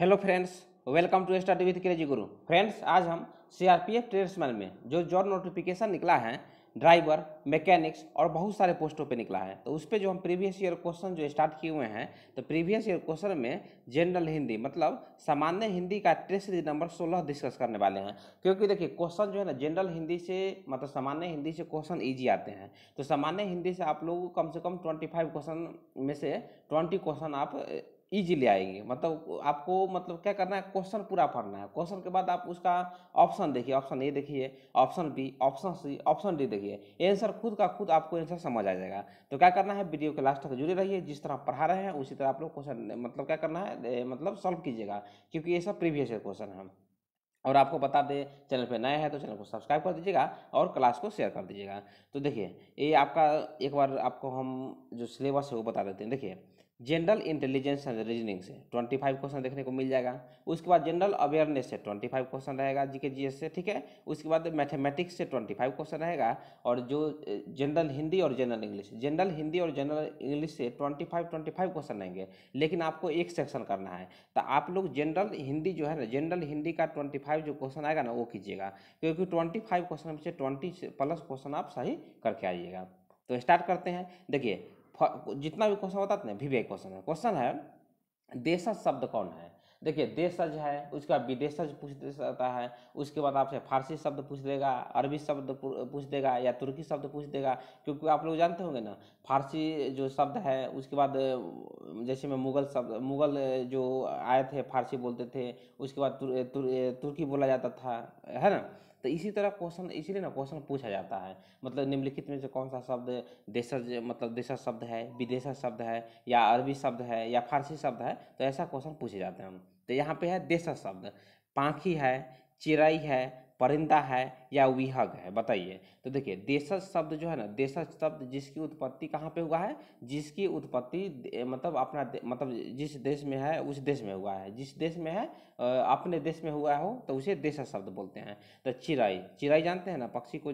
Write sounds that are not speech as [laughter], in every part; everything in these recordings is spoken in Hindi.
hello friends welcome to study with crazy Guru friends आज हम सीआरपीएफ ट्रेड्समैन में जो जॉब नोटिफिकेशन निकला है ड्राइवर मैकेनिक्स और बहुत सारे पोस्टों पे निकला है तो उस पर जो हम प्रीवियस ईयर क्वेश्चन जो स्टार्ट किए हुए हैं तो प्रीवियस ईयर क्वेश्चन में जनरल हिंदी मतलब सामान्य हिंदी का टेस्ट नंबर सोलह डिस्कस करने वाले हैं क्योंकि देखिए क्वेश्चन जो है ना जनरल हिंदी से मतलब सामान्य हिंदी से क्वेश्चन ईजी आते हैं तो सामान्य हिंदी से आप लोग कम से कम ट्वेंटी क्वेश्चन में से ट्वेंटी क्वेश्चन आप ईजिली आएगी मतलब आपको मतलब क्या करना है क्वेश्चन पूरा पढ़ना है क्वेश्चन के बाद आप उसका ऑप्शन देखिए ऑप्शन ए देखिए option B option C option D देखिए ये आंसर खुद का खुद आपको आंसर समझ आ जाएगा तो क्या करना है वीडियो के लास्ट तक जुड़े रहिए जिस तरह पढ़ा रहे हैं उसी तरह आप लोग क्वेश्चन मतलब क्या करना है मतलब सॉल्व कीजिएगा क्योंकि ये सब प्रीवियस क्वेश्चन है और आपको बता दें चैनल पे नया है तो चैनल को सब्सक्राइब कर दीजिएगा और क्लास को शेयर कर दीजिएगा तो देखिए ये आपका एक बार आपको हम जो सिलेबस है वो बता देते हैं देखिए जनरल इंटेलिजेंस एंड रीजनिंग से ट्वेंटी फाइव क्वेश्चन देखने को मिल जाएगा उसके बाद जनरल अवेयरनेस से ट्वेंटी फाइव क्वेश्चन रहेगा जीके जीएस से ठीक है उसके बाद मैथमेटिक्स से ट्वेंटी फाइव क्वेश्चन रहेगा और जो जनरल हिंदी और जनरल इंग्लिश जनरल हिंदी और जनरल इंग्लिश से twenty five twenty five question रहेंगे लेकिन आपको एक सेक्शन करना है तो आप लोग जनरल हिंदी जो है ना जनरल हिंदी का ट्वेंटी फाइव जो क्वेश्चन आएगा ना वो कीजिएगा क्योंकि ट्वेंटी फाइव क्वेश्चन में से ट्वेंटी प्लस क्वेश्चन आप सही करके आइएगा तो स्टार्ट करते हैं देखिए जितना भी क्वेश्चन बताते हैं वीवीआई क्वेश्चन है क्वेश्चन है देशज शब्द कौन है देखिए देशज है उसका विदेशज पूछ दे सकता है उसके बाद आपसे फारसी शब्द पूछ देगा अरबी शब्द पूछ देगा या तुर्की शब्द पूछ देगा क्योंकि आप लोग जानते होंगे ना फारसी जो शब्द है उसके बाद जैसे में मुगल शब्द मुगल जो आए थे फारसी बोलते थे उसके बाद तुर, तुर, तुर्की बोला जाता था है ना तो इसी तरह क्वेश्चन इसीलिए ना क्वेश्चन पूछा जाता है मतलब निम्नलिखित में से कौन सा शब्द देश मतलब देशा शब्द है विदेशा शब्द है या अरबी शब्द है या फारसी शब्द है तो ऐसा क्वेश्चन पूछे जाते हैं हम तो यहाँ पे है देशा शब्द पाखी है चिराई है परिंदा है या विहग है बताइए तो देखिए देशज शब्द जो है ना देशज शब्द जिसकी उत्पत्ति कहाँ पे हुआ है जिसकी उत्पत्ति मतलब अपना मतलब जिस देश में है उस देश में हुआ है जिस देश में है अपने देश में हुआ हो तो उसे देशज शब्द बोलते हैं तो चिराई चिराई जानते हैं ना पक्षी को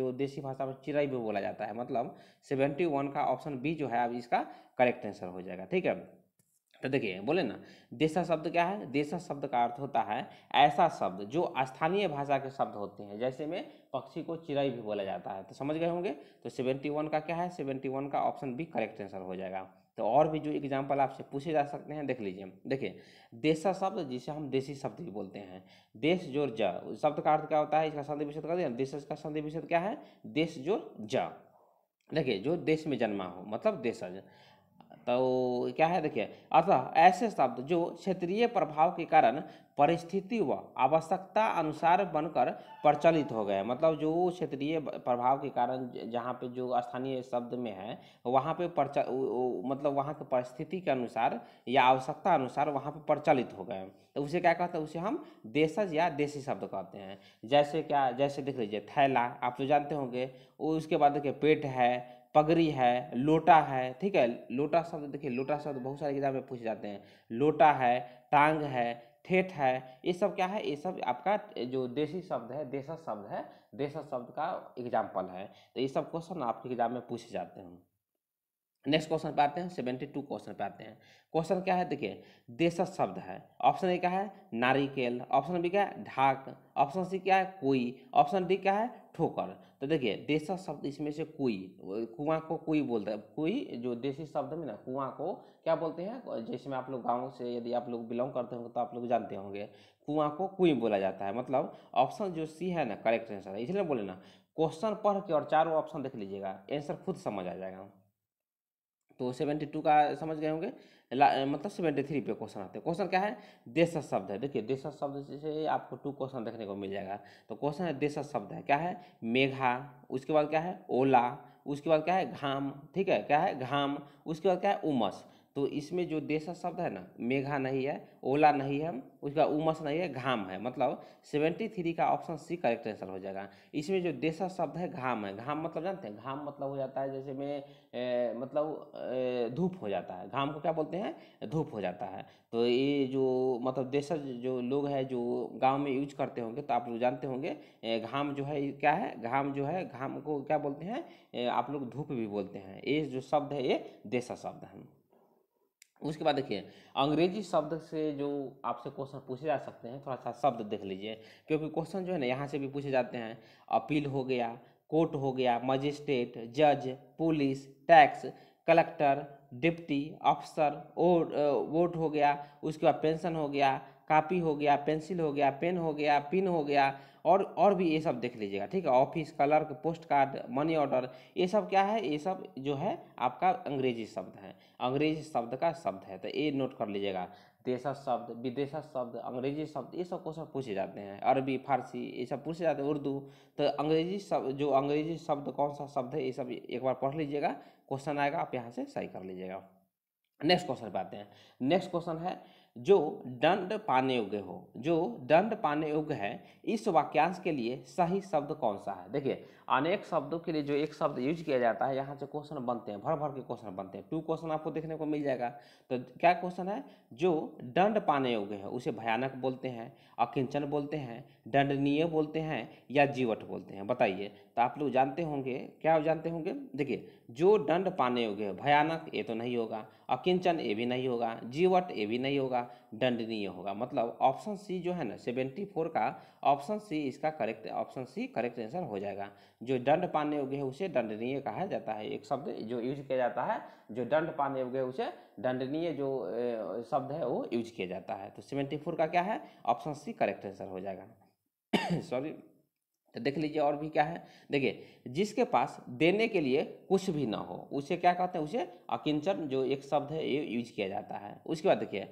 जो देसी भाषा में चिराई भी बोला जाता है मतलब सेवेंटी वन का ऑप्शन बी जो है अब इसका करेक्ट आंसर हो जाएगा ठीक है तो देखिए बोले ना देशा शब्द क्या है देशा शब्द का अर्थ होता है ऐसा शब्द जो स्थानीय भाषा के शब्द होते हैं जैसे में पक्षी को चिड़ई भी बोला जाता है तो समझ गए होंगे तो सेवेंटी वन का क्या है सेवेंटी वन का ऑप्शन भी करेक्ट आंसर हो जाएगा तो और भी जो एग्जाम्पल आपसे पूछे जा सकते हैं देख लीजिए देखिए देशा शब्द जिसे हम देशी शब्द भी बोलते हैं देश जोर ज शब्द का अर्थ क्या होता है इसका संधि विषद कर दिया देश का संधि विषद क्या है देश जोर ज देखिए जो देश में जन्मा हो मतलब देशज तो क्या है देखिए अतः ऐसे शब्द जो क्षेत्रीय प्रभाव के कारण परिस्थिति व आवश्यकता अनुसार बनकर प्रचलित हो गए मतलब जो क्षेत्रीय प्रभाव के कारण जहाँ पे जो स्थानीय शब्द में है वहाँ पे प्रचा मतलब वहाँ के परिस्थिति के अनुसार या आवश्यकता अनुसार वहाँ पे प्रचलित हो गए तो उसे क्या कहते हैं उसे हम देशज या देसी शब्द कहते हैं जैसे क्या जैसे देख लीजिए थैला आप तो जानते होंगे उसके बाद देखिए पेट है पगड़ी है लोटा है ठीक है लोटा शब्द देखिए लोटा शब्द बहुत सारे किताब में पूछे जाते हैं लोटा है टांग है ठेठ है ये सब क्या है ये सब आपका जो देशी शब्द है देशा शब्द है देशा शब्द का एग्जाम्पल है तो ये सब क्वेश्चन आपके एग्जाम में पूछे जाते हैं नेक्स्ट क्वेश्चन पे आते हैं सेवेंटी टू क्वेश्चन पे आते हैं क्वेश्चन क्या है देखिए देशज शब्द है ऑप्शन ए क्या है नारिकेल ऑप्शन बी क्या है ढाक ऑप्शन सी क्या है कोई ऑप्शन डी क्या है ठोकर तो देखिए देशा शब्द इसमें से कोई कुआं को कोई बोलता है कोई जो देशी शब्द में ना कुआं को क्या बोलते हैं जैसे मैं आप लोग गाँव से यदि आप लोग बिलोंग करते होंगे तो आप लोग जानते होंगे कुआं को कोई बोला जाता है मतलब ऑप्शन जो सी है ना करेक्ट आंसर है इसलिए बोले ना क्वेश्चन पढ़ के और चारों ऑप्शन देख लीजिएगा आंसर खुद समझ आ जाएगा तो सेवेंटी टू का समझ गए होंगे मतलब सेवेंटी थ्री पे क्वेश्चन आते हैं क्वेश्चन क्या है देश शब्द है देखिए देश शब्द से आपको टू क्वेश्चन देखने को मिल जाएगा तो क्वेश्चन है देश शब्द है क्या है मेघा उसके बाद क्या है ओला उसके बाद क्या है घाम ठीक है क्या है घाम उसके बाद क्या है उमस तो इसमें जो देशा शब्द है ना मेघा नहीं है ओला नहीं है उसका उमस नहीं है घाम है मतलब सेवेंटी थ्री का ऑप्शन सी करेक्ट आंसर हो जाएगा इसमें जो देशा शब्द है घाम है घाम मतलब जानते हैं घाम मतलब हो जाता है जैसे में ए, मतलब धूप हो जाता है घाम को क्या बोलते हैं धूप हो जाता है तो ये जो मतलब देशा जो लोग हैं जो गाँव में यूज करते होंगे तो आप लोग जानते होंगे घाम जो है क्या है घाम जो है घाम को क्या बोलते हैं आप लोग धूप भी बोलते हैं ये जो शब्द है ये देशा शब्द है उसके बाद देखिए अंग्रेजी शब्द से जो आपसे क्वेश्चन पूछे जा सकते हैं थोड़ा सा शब्द देख लीजिए क्योंकि क्वेश्चन जो है ना यहाँ से भी पूछे जाते हैं अपील हो गया कोर्ट हो गया मजिस्ट्रेट जज पुलिस टैक्स कलेक्टर डिप्टी अफसर वोट हो गया उसके बाद पेंशन हो गया कापी हो गया पेंसिल हो गया पेन हो गया पिन हो गया और और भी ये सब देख लीजिएगा ठीक है office clerk post card money order ये सब क्या है ये सब जो है आपका अंग्रेजी शब्द है अंग्रेजी शब्द का शब्द है तो ये नोट कर लीजिएगा देश शब्द विदेश शब्द अंग्रेजी शब्द ये सब क्वेश्चन पूछे जाते हैं अरबी फारसी ये सब पूछे जाते हैं उर्दू तो अंग्रेजी शब्द जो अंग्रेजी शब्द कौन सा शब्द है ये सब एक बार पढ़ लीजिएगा क्वेश्चन आएगा आप यहाँ से सही कर लीजिएगा नेक्स्ट क्वेश्चन पे आते हैं नेक्स्ट क्वेश्चन है जो दंड पाने योग्य हो जो दंड पाने योग्य है इस वाक्यांश के लिए सही शब्द कौन सा है देखिए अनेक शब्दों के लिए जो एक शब्द यूज किया जाता है यहाँ से क्वेश्चन बनते हैं भर भर के क्वेश्चन बनते हैं टू क्वेश्चन आपको देखने को मिल जाएगा तो क्या क्वेश्चन है जो दंड पाने योग्य है उसे भयानक बोलते हैं अकिंचन बोलते हैं दंडनीय बोलते हैं या जीवट बोलते हैं बताइए तो आप लोग जानते होंगे क्या जानते होंगे देखिए जो दंड पाने योग्य है भयानक ये तो नहीं होगा अकिंचन ये भी नहीं होगा जीवट ये भी नहीं होगा दंडनीय होगा मतलब ऑप्शन सी जो है ना सेवेंटी फोर का ऑप्शन सी इसका correct option C correct answer हो जाएगा जो दंड पाने योग्य है उसे दंडनीय कहा जाता है एक शब्द जो यूज किया जाता है जो दंड पाने योग्य है उसे दंडनीय जो शब्द है वो यूज किया जाता है तो सेवेंटी फोर का क्या है ऑप्शन सी करेक्ट आंसर हो जाएगा सॉरी [coughs] तो देख लीजिए और भी क्या है देखिए जिसके पास देने के लिए कुछ भी ना हो उसे क्या कहते हैं उसे अकिंचन जो एक शब्द है ये यूज किया जाता है उसके बाद देखिए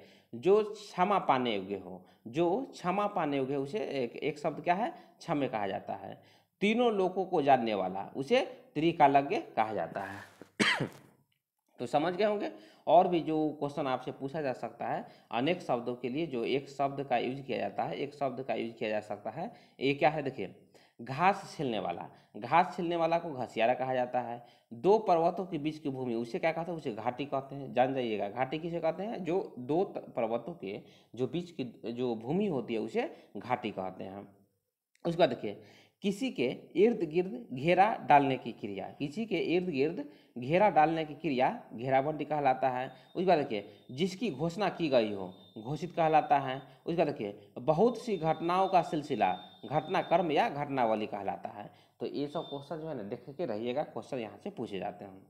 जो क्षमा पाने योग्य हो जो क्षमा पाने योग्य उसे एक, एक शब्द क्या है क्षम्य कहा जाता है तीनों लोगों को जानने वाला उसे त्रिकालज्ञ कहा जाता है [coughs] तो समझ गए होंगे और भी जो क्वेश्चन आपसे पूछा जा सकता है अनेक शब्दों के लिए जो एक शब्द का यूज किया जाता है एक शब्द का यूज किया जा सकता है ये क्या है देखिए घास छिलने वाला घास छिलने वाला को घसियारा कहा जाता है दो पर्वतों के बीच की भूमि उसे क्या कहते हैं उसे घाटी कहते हैं जान जाइएगा घाटी किसे कहते हैं जो दो पर्वतों के जो बीच की जो भूमि होती है उसे घाटी कहते हैं उसके बाद देखिए किसी के इर्द गिर्द घेरा डालने की क्रिया किसी के इर्द गिर्द घेरा डालने की क्रिया घेराबंदी कहलाता है उसके बाद देखिए जिसकी घोषणा की गई हो घोषित कहलाता है उसका देखिए बहुत सी घटनाओं का सिलसिला घटनाक्रम या घटनावली कहलाता है तो ये सब क्वेश्चन जो है ना देख के रहिएगा क्वेश्चन यहाँ से पूछे जाते हैं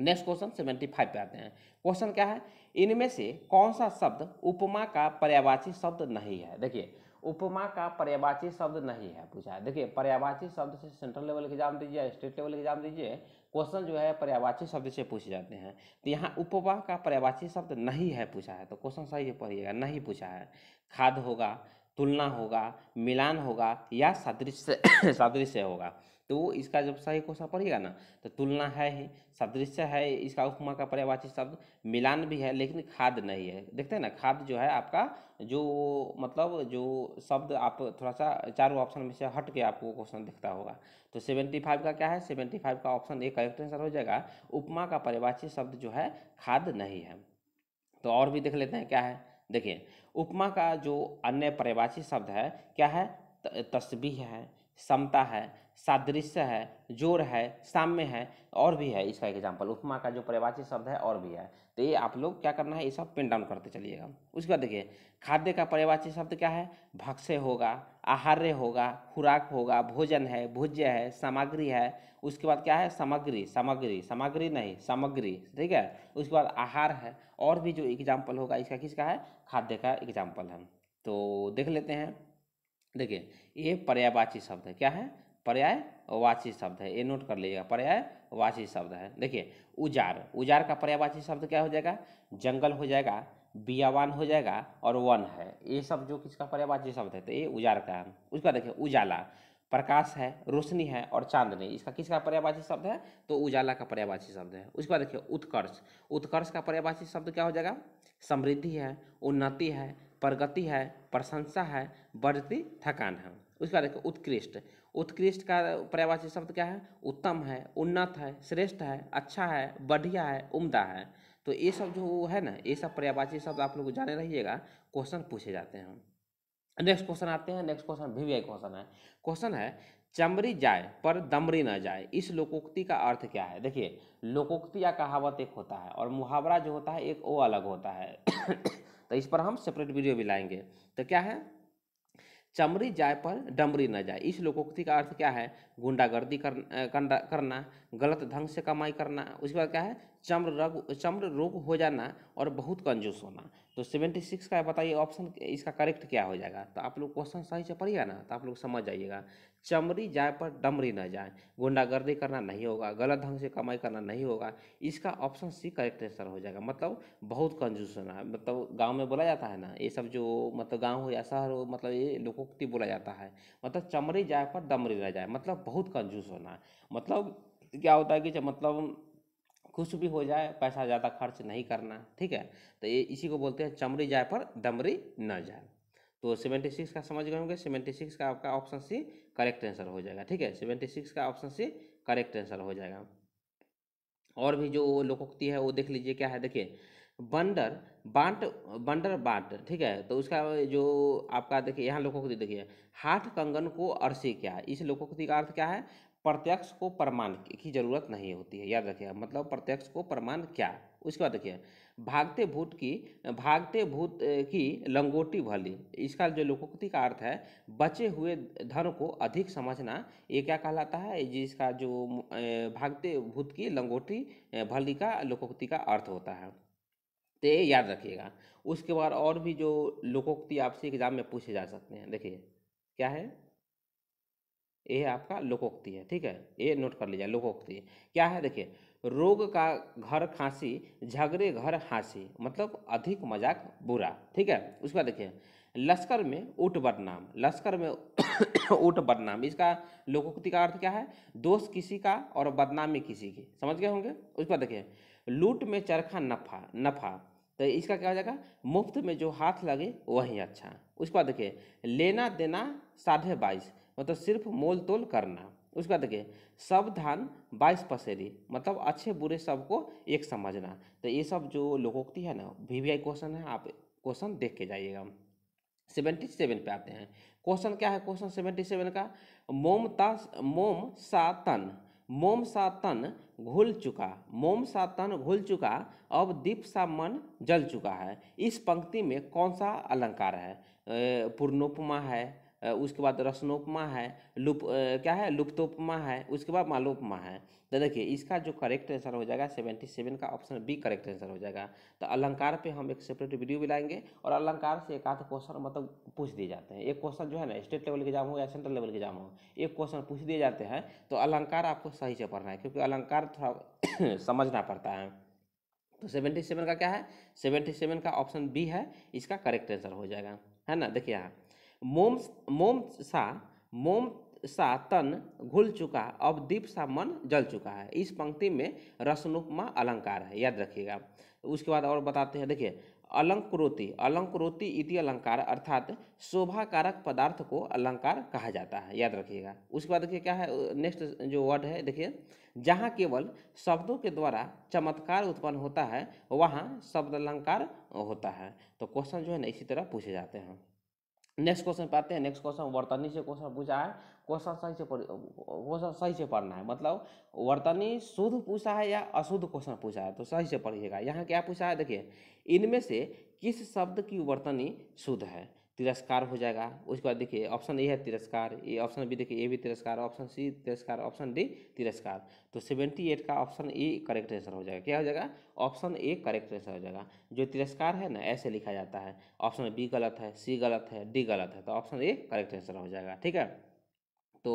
नेक्स्ट क्वेश्चन सेवेंटी फाइव पे आते हैं क्वेश्चन क्या है इनमें से कौन सा शब्द उपमा का पर्यावाची शब्द नहीं है देखिए उपमा का पर्यावाची शब्द नहीं है पूछा है देखिए पर्यावाची शब्द से सेंट्रल लेवल के एग्जाम दीजिए स्टेट लेवल के एग्जाम दीजिए क्वेश्चन जो है पर्यावाची शब्द से पूछे जाते हैं तो यहाँ उपवाह का पर्यावाची शब्द नहीं है पूछा है तो क्वेश्चन सही पढ़िएगा नहीं पूछा है खाद होगा तुलना होगा मिलान होगा या सादृश्य [coughs] सदृश होगा तो इसका जब सही कोशा पड़ेगा ना तो तुलना है ही सदृश है इसका उपमा का पर्यावाची शब्द मिलान भी है लेकिन खाद नहीं है देखते हैं ना खाद जो है आपका जो मतलब जो शब्द आप थोड़ा सा चारों ऑप्शन में से हट के आपको क्वेश्चन दिखता होगा तो सेवेंटी फाइव का क्या है सेवेंटी फाइव का ऑप्शन ए करेक्ट आंसर हो जाएगा उपमा का पर्यावाची शब्द जो है खाद नहीं है तो और भी देख लेते हैं क्या है देखिए उपमा का जो अन्य पर्यावाची शब्द है क्या है तस्वीर है समता है सादृश्य है जोर है साम्य है और भी है इसका एग्जाम्पल उपमा का जो परिवाचित शब्द है और भी है तो ये आप लोग क्या करना है ये सब पेन डाउन करते चलिएगा उसके बाद देखिए खाद्य का परिवाचित शब्द क्या है भक्ष्य होगा आहार्य होगा खुराक होगा भोजन है भोज्य है सामग्री है उसके बाद क्या है सामग्री सामग्री सामग्री नहीं सामग्री ठीक है उसके बाद आहार है और भी जो एग्जाम्पल होगा इसका किसका है खाद्य का एग्जाम्पल है तो देख लेते हैं देखिए ये पर्यायवाची शब्द है क्या है पर्यायवाची शब्द है ये नोट कर लीजिएगा पर्यायवाची शब्द है देखिए उजार उजार का पर्यायवाची शब्द क्या हो जाएगा जंगल हो जाएगा बियावान हो जाएगा और वन है ये सब जो किसका पर्यायवाची शब्द है तो ये उजार का है उसका देखिए उजाला प्रकाश है रोशनी है और चांदनी इसका किसका पर्यायवाची शब्द है तो उजाला का पर्यायवाची शब्द है उसके बाद देखिए उत्कर्ष उत्कर्ष का पर्यायवाची शब्द क्या हो जाएगा समृद्धि है उन्नति है प्रगति है प्रशंसा है बढ़ती थकान है उसके बाद देखो उत्कृष्ट उत्कृष्ट का पर्यावाची शब्द क्या है उत्तम है उन्नत है श्रेष्ठ है अच्छा है बढ़िया है उम्दा है तो ये सब जो है ना ये सब पर्यावाची शब्द आप लोग जाने रहिएगा क्वेश्चन पूछे जाते हैं नेक्स्ट क्वेश्चन आते हैं नेक्स्ट क्वेश्चन वी क्वेश्चन है क्वेश्चन है चमरी जाए पर दमरी ना जाए इस लोकोक्ति का अर्थ क्या है देखिए लोकोक्ति या कहावत एक होता है और मुहावरा जो होता है एक वो अलग होता है तो इस पर हम सेपरेट वीडियो भी लाएंगे तो क्या है चमड़ी जाए पर डमरी न जाए इस लोकोक्ति का अर्थ क्या है गुंडागर्दी करना करना गलत ढंग से कमाई करना उसके बाद क्या है चम्र रग चम्र रोग हो जाना और बहुत कंजूस होना तो सेवेंटी सिक्स का बताइए ऑप्शन इसका करेक्ट क्या हो जाएगा तो आप लोग क्वेश्चन सही से पढ़िएगा ना तो आप लोग समझ जाइएगा चमरी जाए पर डमरी न जाए गुंडागर्दी करना नहीं होगा गलत ढंग से कमाई करना नहीं होगा इसका ऑप्शन सी करेक्ट आंसर हो जाएगा मतलब बहुत कंजूस होना मतलब गांव में बोला जाता है ना ये सब जो मतलब गांव हो या शहर हो मतलब ये लोकोक्ति बोला जाता है मतलब चमरी जाए पर डमरी न जाए मतलब बहुत कंजूस होना मतलब क्या होता है कि मतलब कुछ भी हो जाए पैसा ज़्यादा खर्च नहीं करना ठीक है तो ये इसी को बोलते हैं चमड़ी जाए पर दमरी न जाए तो सेवेंटी सिक्स का समझ गए होंगे सेवेंटी सिक्स का आपका ऑप्शन सी करेक्ट आंसर हो जाएगा ठीक है सेवेंटी सिक्स का ऑप्शन सी करेक्ट आंसर हो जाएगा और भी जो लोकोक्ति है वो देख लीजिए क्या है देखिए बंडर बांट बंडर बांट ठीक है तो उसका जो आपका देखिए यहाँ लोकोक्ति देखिए हाथ कंगन को अरसी क्या है इस लोकोक्ति का अर्थ क्या है प्रत्यक्ष को प्रमाण की जरूरत नहीं होती है याद रखिए मतलब प्रत्यक्ष को प्रमाण क्या उसके बाद देखिए भागते भूत की भागते भूत की लंगोटी भली इसका जो लोकोक्ति का अर्थ है बचे हुए धन को अधिक समझना ये क्या कहलाता है जिसका जो भागते भूत की लंगोटी भली का लोकोक्ति का अर्थ होता है तो ये याद रखिएगा उसके बाद और भी जो लोकोक्ति आपसे एग्जाम में पूछे जा सकते हैं देखिए क्या है ये आपका लोकोक्ति है ठीक है ये नोट कर लीजिए लोकोक्ति क्या है देखिए रोग का घर खांसी झगड़े घर हाँसी मतलब अधिक मजाक बुरा ठीक है उसके बाद देखिए लश्कर में ऊट बदनाम लश्कर में [coughs] ऊट बदनाम इसका लोकोक्ति का अर्थ क्या है दोष किसी का और बदनामी किसी की समझ गए होंगे उसके बाद देखिए लूट में चरखा नफा नफा तो इसका क्या हो जाएगा मुफ्त में जो हाथ लगे वही अच्छा उसके बाद देखिए लेना देना साढ़े बाईस मतलब सिर्फ मोल तोल करना उसके बाद देखिए धान बाईस पसेरी मतलब अच्छे बुरे सब को एक समझना तो ये सब जो लोकोक्ति है ना वी वी आई क्वेश्चन है आप क्वेश्चन देख के जाइएगा सेवेंटी सेवन पे आते हैं क्वेश्चन क्या है क्वेश्चन सेवेंटी सेवन का मोम ता मोम सा तन मोम सा तन घुल चुका मोम सा तन घुल चुका अब दीप सा मन जल चुका है इस पंक्ति में कौन सा अलंकार है पूर्णोपमा है उसके बाद रसनोपमा है लुप क्या है लुप्तोपमा है उसके बाद मालोपमा है तो देखिए इसका जो करेक्ट आंसर हो जाएगा सेवेंटी सेवन का ऑप्शन बी करेक्ट आंसर हो जाएगा तो अलंकार पे हम एक सेपरेट वीडियो भी लाएंगे और अलंकार से एक आध क्वेश्चन मतलब पूछ दिए जाते हैं एक क्वेश्चन जो है ना स्टेट लेवल के एग्जाम हो या सेंट्रल लेवल के एग्जाम हो एक क्वेश्चन पूछ दिए जाते हैं तो अलंकार आपको सही से पढ़ना है क्योंकि अलंकार थोड़ा [coughs] समझना पड़ता है तो सेवेंटी सेवन का क्या है सेवेंटी सेवन का ऑप्शन बी है इसका करेक्ट आंसर हो जाएगा है ना देखिए यहाँ मोम मोम सा मोम सा तन घुल चुका अब दीप सा मन जल चुका है इस पंक्ति में रसनुपमा अलंकार है याद रखिएगा उसके बाद और बताते हैं देखिए अलंक्रोति अलंक्रोति इति अलंकार अर्थात शोभा कारक पदार्थ को अलंकार कहा जाता है याद रखिएगा उसके बाद देखिए क्या है नेक्स्ट जो वर्ड है देखिए जहाँ केवल शब्दों के द्वारा चमत्कार उत्पन्न होता है वहाँ शब्द अलंकार होता है तो क्वेश्चन जो है ना इसी तरह पूछे जाते हैं नेक्स्ट क्वेश्चन पे आते हैं नेक्स्ट क्वेश्चन वर्तनी से क्वेश्चन पूछा है क्वेश्चन सही से क्वेश्चन सही से पढ़ना है मतलब वर्तनी शुद्ध पूछा है या अशुद्ध क्वेश्चन पूछा है तो सही से पढ़िएगा यहाँ क्या पूछा है देखिए इनमें से किस शब्द की वर्तनी शुद्ध है तिरस्कार हो जाएगा उसके बाद देखिए ऑप्शन ए है तिरस्कार ये ऑप्शन बी देखिए ए भी तिरस्कार ऑप्शन सी तिरस्कार ऑप्शन डी तिरस्कार तो सेवेंटी एट का ऑप्शन ए करेक्ट आंसर हो जाएगा क्या हो जाएगा ऑप्शन ए करेक्ट आंसर हो जाएगा जो तिरस्कार है ना ऐसे लिखा जाता है ऑप्शन बी गलत है सी गलत है डी गलत है तो ऑप्शन ए करेक्ट आंसर हो जाएगा ठीक है तो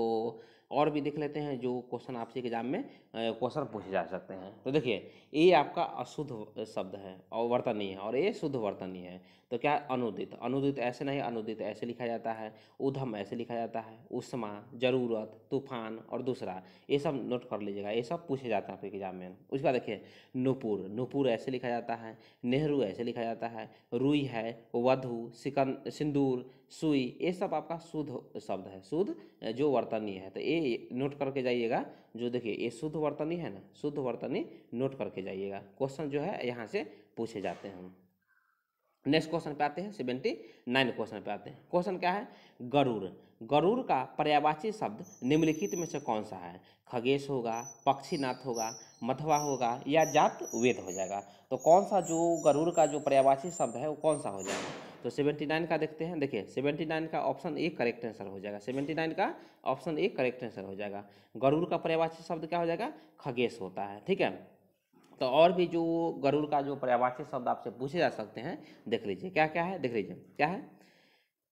और भी देख लेते हैं जो क्वेश्चन आपसे एग्जाम में क्वेश्चन पूछे जा सकते हैं तो देखिए ए आपका अशुद्ध शब्द है और वर्तनीय है और ए शुद्ध वर्तनीय है तो क्या अनुदित अनुदित ऐसे नहीं अनुदित ऐसे लिखा जाता है उधम ऐसे लिखा जाता है उष्मा ज़रूरत तूफान और दूसरा ये सब नोट कर लीजिएगा ये सब पूछे जाते हैं आपके एग्जाम में उसके बाद देखिए नूपुर नूपुर ऐसे लिखा जाता है नेहरू ऐसे लिखा जाता है रुई है वधु सिकन सिंदूर सुई ये सब आपका शुद्ध शब्द है शुद्ध जो वर्तनीय है तो ये नोट करके जाइएगा जो देखिए ये शुद्ध वर्तनी है ना शुद्ध वर्तनी नोट करके जाइएगा क्वेश्चन जो है यहाँ से पूछे जाते हैं नेक्स्ट क्वेश्चन पे आते हैं सेवेंटी नाइन क्वेश्चन पे आते हैं क्वेश्चन क्या है गरुड़ गरुड़ का पर्यावाची शब्द निम्नलिखित में से कौन सा है खगेश होगा पक्षीनाथ होगा मथवा होगा या जात वेद हो जाएगा तो कौन सा जो गरुड़ का जो पर्यावाची शब्द है वो कौन सा हो जाएगा तो सेवेंटी नाइन का देखते हैं देखिए सेवेंटी नाइन का ऑप्शन ए करेक्ट आंसर हो जाएगा सेवेंटी नाइन का ऑप्शन ए करेक्ट आंसर हो जाएगा गरुड़ का पर्यावाची शब्द क्या हो जाएगा खगेश होता है ठीक है तो और भी जो गरुड़ का जो पर्यावाची शब्द आपसे पूछे जा सकते हैं देख लीजिए क्या क्या है देख लीजिए क्या है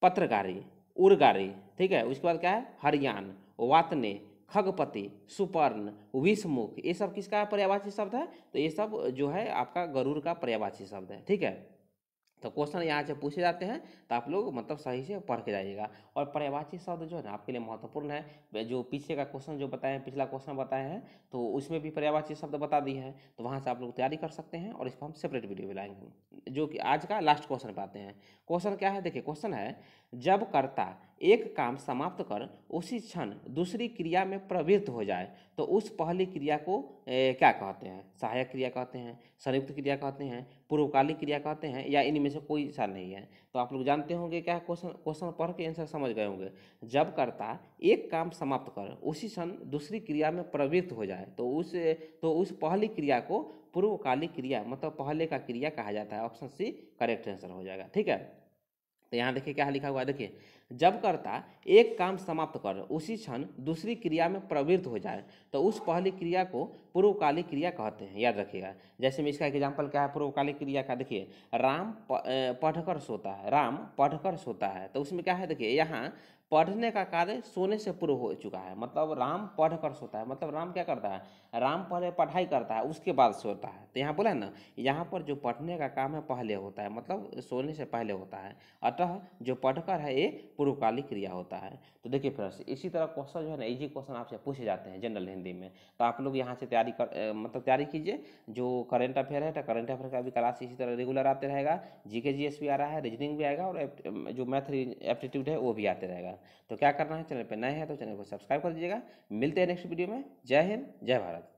पत्रकारी उर्गारी ठीक है उसके बाद क्या है हरियाण वातने खगपति सुपर्ण विषमुख ये सब किसका पर्यावाची शब्द है तो ये सब जो है आपका गरुड़ का पर्यावाची शब्द है ठीक है तो क्वेश्चन यहाँ से पूछे जाते हैं तो आप लोग मतलब सही से पढ़ के जाइएगा और पर्यावाची शब्द जो है ना आपके लिए महत्वपूर्ण है जो पीछे का क्वेश्चन जो बताए हैं पिछला क्वेश्चन बताए हैं तो उसमें भी पर्यावाची शब्द बता दिए हैं तो वहाँ से आप लोग तैयारी कर सकते हैं और इस पर हम सेपरेट वीडियो भी लाएंगे जो कि आज का लास्ट क्वेश्चन पाते हैं क्वेश्चन क्या है देखिए क्वेश्चन है जब कर्ता एक काम समाप्त कर उसी क्षण दूसरी क्रिया में प्रवृत्त हो जाए तो उस पहली क्रिया को ए, क्या कहते हैं सहायक क्रिया कहते हैं संयुक्त क्रिया कहते हैं पूर्वकालिक क्रिया कहते हैं या इनमें से कोई सा नहीं है तो आप लोग जानते होंगे क्या क्वेश्चन क्वेश्चन पढ़ के आंसर समझ गए होंगे जब करता एक काम समाप्त कर उसी क्षण दूसरी क्रिया में प्रवृत्त हो जाए तो उस तो उस पहली क्रिया को पूर्वकालिक क्रिया मतलब पहले का क्रिया कहा जाता है ऑप्शन सी करेक्ट आंसर हो जाएगा ठीक है तो यहाँ देखिए क्या लिखा हुआ है देखिए जब कर्ता एक काम समाप्त कर उसी क्षण दूसरी क्रिया में प्रवृत्त हो जाए तो उस पहली क्रिया को पूर्वकालिक क्रिया कहते हैं याद रखिएगा जैसे में इसका एग्जाम्पल क्या है पूर्वकालिक क्रिया का देखिए राम पढ़कर सोता है राम पढ़कर सोता है तो उसमें क्या है देखिए यहाँ पढ़ने का कार्य सोने से पूर्व हो चुका है मतलब राम पढ़ कर सोता है मतलब राम क्या करता है राम पहले पढ़ाई करता है उसके बाद सोता है तो यहाँ बोला ना यहाँ पर जो पढ़ने का काम है पहले होता है मतलब सोने से पहले होता है अतः जो पढ़कर है ये पूर्वकालिक क्रिया होता है तो देखिए फिर इसी तरह क्वेश्चन जो है ना इजी क्वेश्चन आपसे पूछे जाते हैं जनरल हिंदी में तो आप लोग यहाँ से तैयारी कर मतलब तैयारी कीजिए जो करेंट अफेयर है तो करेंट अफेयर का भी क्लास इसी तरह रेगुलर आते रहेगा जी के जी एस भी आ रहा है रीजनिंग भी आएगा और जो मैथ एप्टीट्यूड है वो भी आते रहेगा हूँ तो क्या करना है चैनल पर नए हैं तो चैनल को सब्सक्राइब कर दीजिएगा मिलते हैं नेक्स्ट वीडियो में जय हिंद जय भारत